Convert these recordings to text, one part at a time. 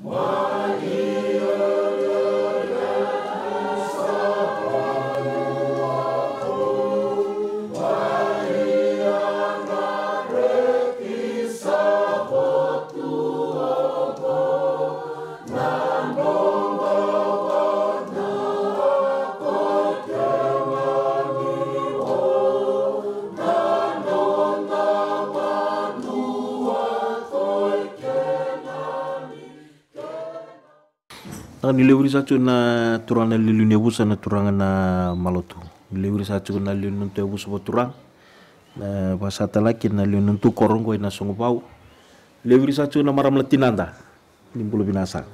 What is Taka ni lewri sacho na turang na lilu busa na turang na malotu. Lewri sacho na lilu nuntu busa e bo turang. Na bahasa talaki na lilu nuntu korong koi na songo pau. Lewri sacho na maram letinanda. Nimbulu binasa.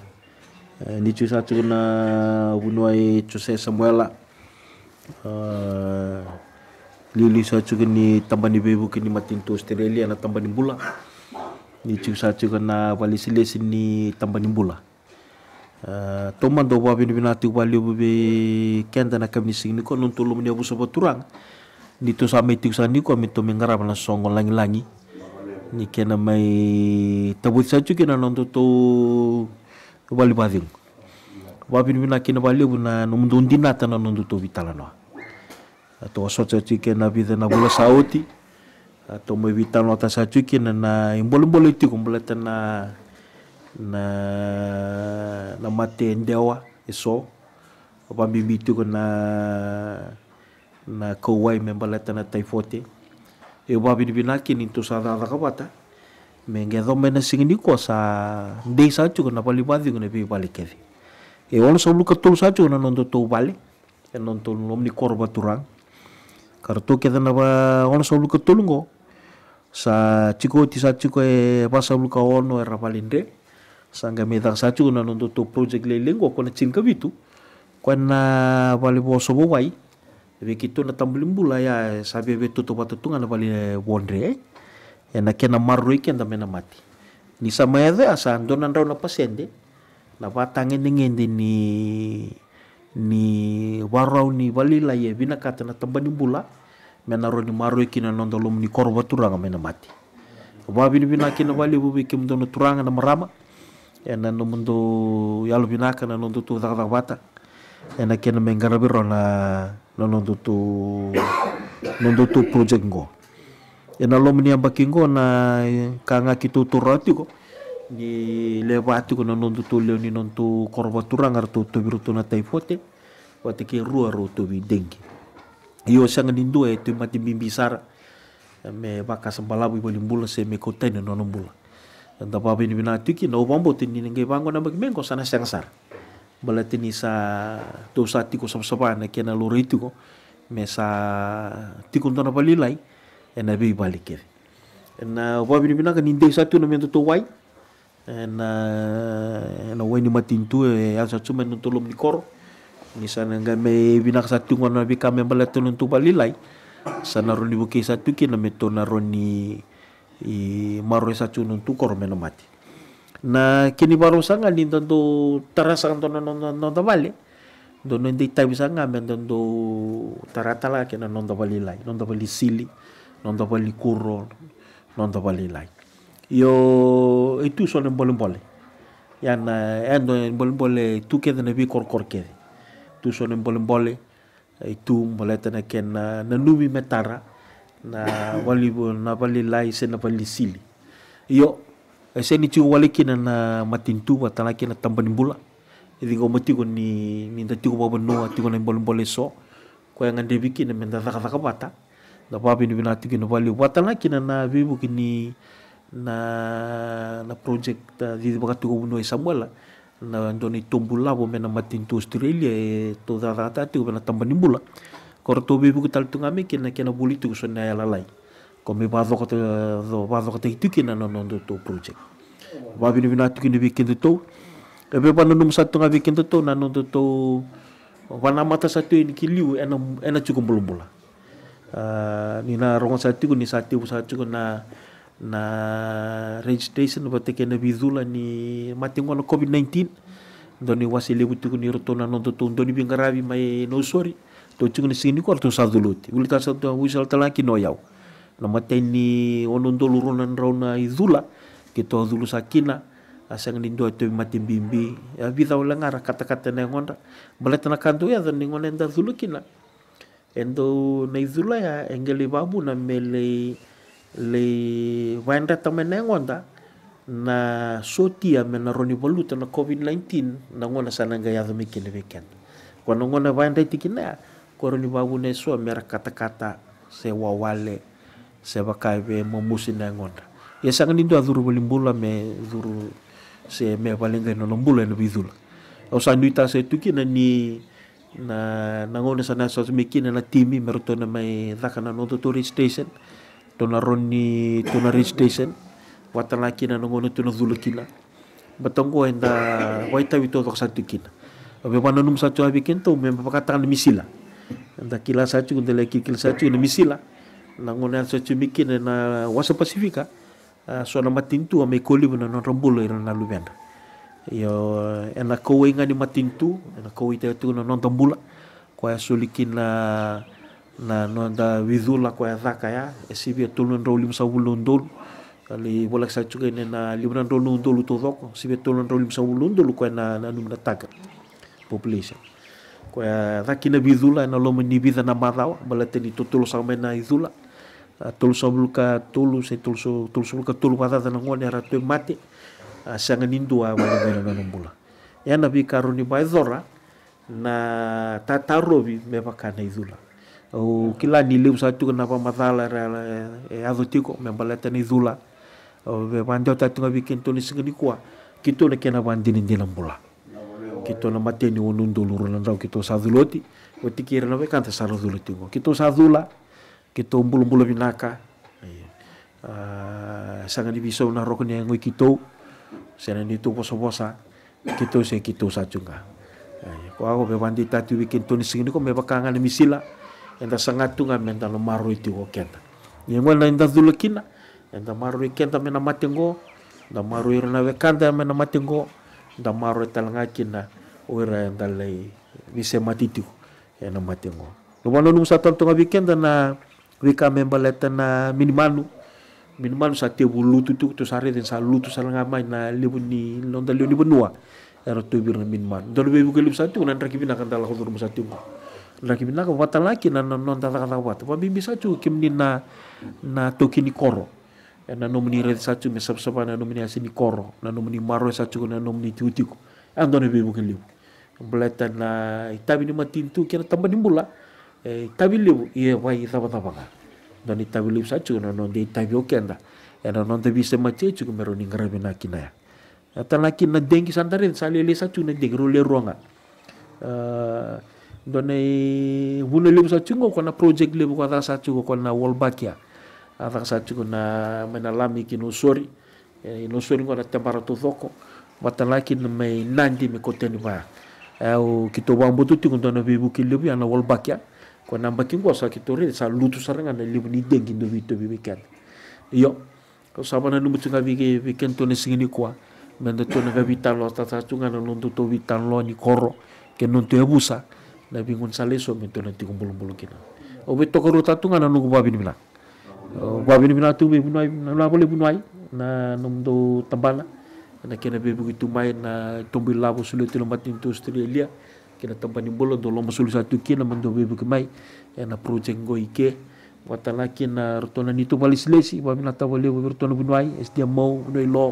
E, e, ni cu sacho na bunuai cuse Samuela. Lili sacho ni tambani bebu kini matin tu Australia na tambani bula. Ni cu sacho na valisilesi ni tambani bula. Eh, tomando bo abini binati wali be kenda na kabini singi niko nun tulum ni abu sobo turang ni sa metik sa niko ami to mengarap na songo langi langi ni kena mai tabut sa cuki na nonto to wali bading wabini binaki na wali bu na numundu ndinata na to vitala noa atau asoca cuki na bida na bula sauti atau mai vitala no ta sa cuki na na imbol imbol na na, na matendewa e apa opa mbimbitu na na kowai membaleta na taifote e binaki nintu sa dadakapata me gedo mena singiniko sa ndei sa chuko na palibadi ko na pi palikevi e ono sa luka tulu sa chuko na nondo tou bali e nondo nomni korba turang kartu keda na ba ono sa luka sa chiko ti sa chiko e pasa luka ono e rapalinde sanga medarsatiu nanototo project lele ngu ako natsinika vitu kuana vale voso vovai eve kito na tambulimbula ia ya, sabe eve toto vatotugana vale eh, vondre ai eh. ia ya, na kena maro roi e kenda mena mati ni samaeve ya asa dona ndrau na pasende na vatagenegede ni ni warau ni valila ia e vina kata na tambanimbula mena ro ni maro e kina nonda lomu ni koro vaturanga mena mati vavinivina kina valivu ve kemudona turanga na marama ena nomundu ya yalo binaka na nontu tu tak bata ena ya, kena menggara biro na na nontu tu nontu tu project ngo ena ya, lo mini ambaki ngo na kanga kitu turati ko ni lewati ko na nontu tu leo ni nontu korbatura ngar tu tu tu na taifote wate ke rua ro tu bi dengi io sanga nindu e tu mati bimbisara me baka sembalabu se me kotene nonombula tanta papa ni bina tuki na upambo tini nge bango na bagi mengo sana sengsar bala tini sa dosa tiko sop sopa na kena loro itiko me tiko ntona ena bi balik na upambo ni bina ka ninde satu na mento to wai ena na wai ni matintu e yang tsuma no tolom ni koro Nisa sana nga me bina sa tungo na bi kame bala tolon to sana roni buke satu kina metona roni i maro chunun tu koro meno mati na kini maro sanga ni tanto tarasa kanto na non non Dono do no ndi tabi sanga men do taratala ke na non tabali lai non tabali sili non tabali kuro non tabali lai yo itu so ne bole bole yana endo eh, bolem bole tu ke na bi kor kor ke tu so ne bole bole itu mulai tana kena na metara na walibu na lai se na sili yo ese ni chu wali kina na matintu wa tala kina tambani bula idi e go mati ko ni ni da tigo baba no tigo na bol bol so ko yang ande biki na menda zaka zaka bata da papi ni binati kina wali watala kina na bibu kini na na project di di baka tigo no e samuela na ndoni tombula bo mena matintu australia e to da rata tigo na tambani bula to bi buku tal tunga me kena kena buli tuku so naya lalai. komi bazo wazo kata zo wazo kata hitu kena no no to project. Wabi ni binatu kini bikin tu tau. Ebe pano num satu ngabi bikin tu tau na no to Wana mata satu ini kiliu ena ena cukup belum bola. Ah, ni na rong satu ni satu satu na na registration ba teke na bizula ni mati na covid-19 doni wasile butuku ni rotona non to doni bingarabi mai no sorry to tingni sini ko to saduluti uli ta sadu wi sal tala ki no yau na mateni onondolu ronan rauna idula kito dulu sakina asang nindo to mati bimbi ya bisa ulang ara kata-kata na ngonda balet na kanto ya dan ngonda nda dulu kina endo na idula ya engeli babu na mele le wanda tamene ngonda na sotia mena roni baluta na covid-19 na ngona sananga ya dhamikile vekendo kwa ngona wanda tikina koroni wawune so mer kata se wawale se bakaibe mo musina ngonda ye sanga nindo aduru bolimbula me duru se me walenga no lombula no bidula o sanduita se tukina ni na nangone sana so kina na timi merotona mai dakana no to tourist station ni to tona rich station watala kina nangone na dulu kina batongo enda waita wito to santukina Obe pananum sa cuabi kento memang pakatan misila nda kila sachu ndele kikil sachu ni misila na ngona sachu mikin na wasa pasifika a so na matintu ame kolibu na nonrombulo ira na lubenda yo ena kowe ngani matintu ena kowe te tu na nonrombulo kwa ya sulikin na na da widula kwa ya dhaka ya esibia tulu ndro limsa wulundulu ali bolak sachu kene na libunan ndro lundulu to doko sibia tulu ndro limsa wulundulu kwa na na numna taga population rakina bi zula na loma ni biza na marawa bala teni tutulu sa mena izula tulu sa buluka tulu se tulu so tulu sa buluka tulu wada na ngone ara tu mate sanga nindua wala mena na mbula ya na bi karuni ba zora na tatarobi me bakana izula o kila ni leu sa tu na ba mazala e azotiko me bala teni izula o be bandio tatunga bikin tulis ngani kwa kitu na kena bandini dinambula kito na mateni wonu ndulu rona ndau kito sa dhuloti o tikira na vekanta sa ro dhuloti ngo kito sa dhula kito mbulu mbulu binaka ah, sanga di biso na roko nia ngoi kito sana ni tu poso posa kito se kito sa chunga ko ago be bandi tati wikin tuni singi ko me bakanga ni misila enda sanga tunga menda lo maro iti ko kenta nia ngoi na enda kina, enda marui kenta mena matengo enda maro iri na mena matengo nda maro e talanga kina oira e dalai nise matitiu ena matengo no wano no sa tanto ngabi kenda na wika membaleta na minimanu minimanu sa tebu lutu tu tu sare den sa lutu sa langa mai na libu ni londa libu ni benua era tu bir na minimanu dolo bebu satu libu sa tu nan rakibi na kandala hodur musa tu rakibi na ka wata laki na non tata kata wata wabi bisa tu kimni na na tokini koro Eh, nanu nomini re sacu me sab sab nanu muni asini koro na nomini maro sachu na nomini tiutiku andone be bukin liu belatan na itabi ni matintu kira tamba nimbula e eh, itabi liu ye iya, wai taba taba ka dan itabi liu sacu na de itabi okenda e eh, nanu de bisa mache chu mero ni ngarabe na ta na kina dengi ya. sandarin salele sacu na dengi role Dan done wuna liu sachu ngo kona project liu kona sachu kona wall back ya athaka sati kuna mena lami ki nusori e nusori ngona tembara na mai nandi me koteni ba au kito bambutu ti kuntono bibu ki lebu ana wol bakia ko namba ki ngosa kito re sa lutu saranga na lebu ni dengi ndo bito bibi ken yo ko sabana numu tunga bigi biken to ne singini kwa mende to ne gabitan tata na luntu to bitan ni koro ke non to na bingun saleso mento na ti kumbulum bulukina obe tokoro tatunga na nugu babini bilang Gua bini bina tu bini noi na boleh bunai na nomdo tambala na kena be begitu main na tombil labo sulit tu lambat itu Australia kena tambani bolo do lomba sulit satu kena mando be begitu mai na project go ike watala kena rotona nitu balis lesi wa bina ta boleh rotona bunai SDM mau bunai lo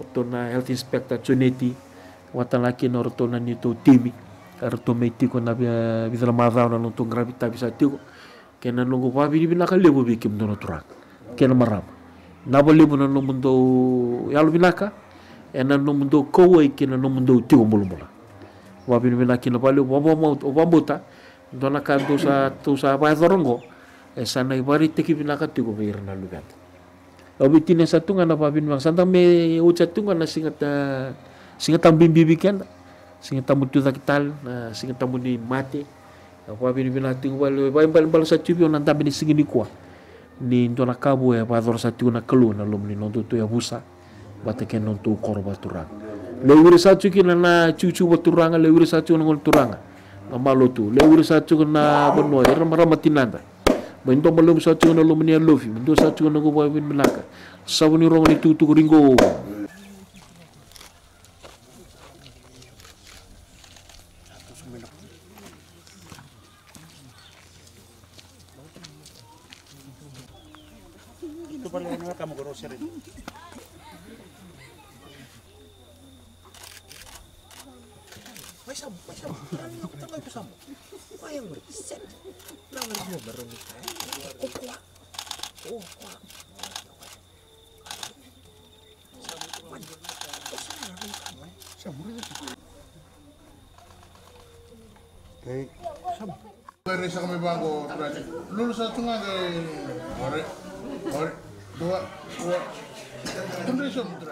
rotona health inspector choneti watala kena rotona nitu timi rotona meti ko na bi bisa la madau na lonto gravita bisa tiko kena lungu papi di bina kali lebu bikin dono turak kena maram nabo lebu na nomundo yalu binaka ena do kowe kena do tigo mulu mula wapi di bina kena palu wabo mau wabota dona kan tu sa tu sa apa zorongo ibari teki binaka tigo pikir na lugat obi tine satu ngana papi bang santang me ucap tu ngana singat singat tambim bibikan singat tamu tu zakital singat tamu ni mati Kapa bini bini hati kupa le bai bai bai satu bion nanta bini singi di kuah. Ni tona kabu ya e pa dor satu na kelu na lum ni nontu tu ya busa. Bataken nontu korba turang. Le wiri satu kina na cucu baturanga le wiri satu nongol turanga. Namalo tu le wiri satu na benua ya e ramara matinanda. Mendo malum satu na lum ni alofi. Mendo satu na kupa bini melaka. Sabu ni rongo ni tutu kuringo. pala yun nga kamo grocery. May sabo, may sabo. Ano yung tangay ko sabo? Eh. May ang mo, meron ni tayo. Kukuha. Kukuha. sa kami bago, lulusan ito nga kay... Ore. Ore. 怖い怖い。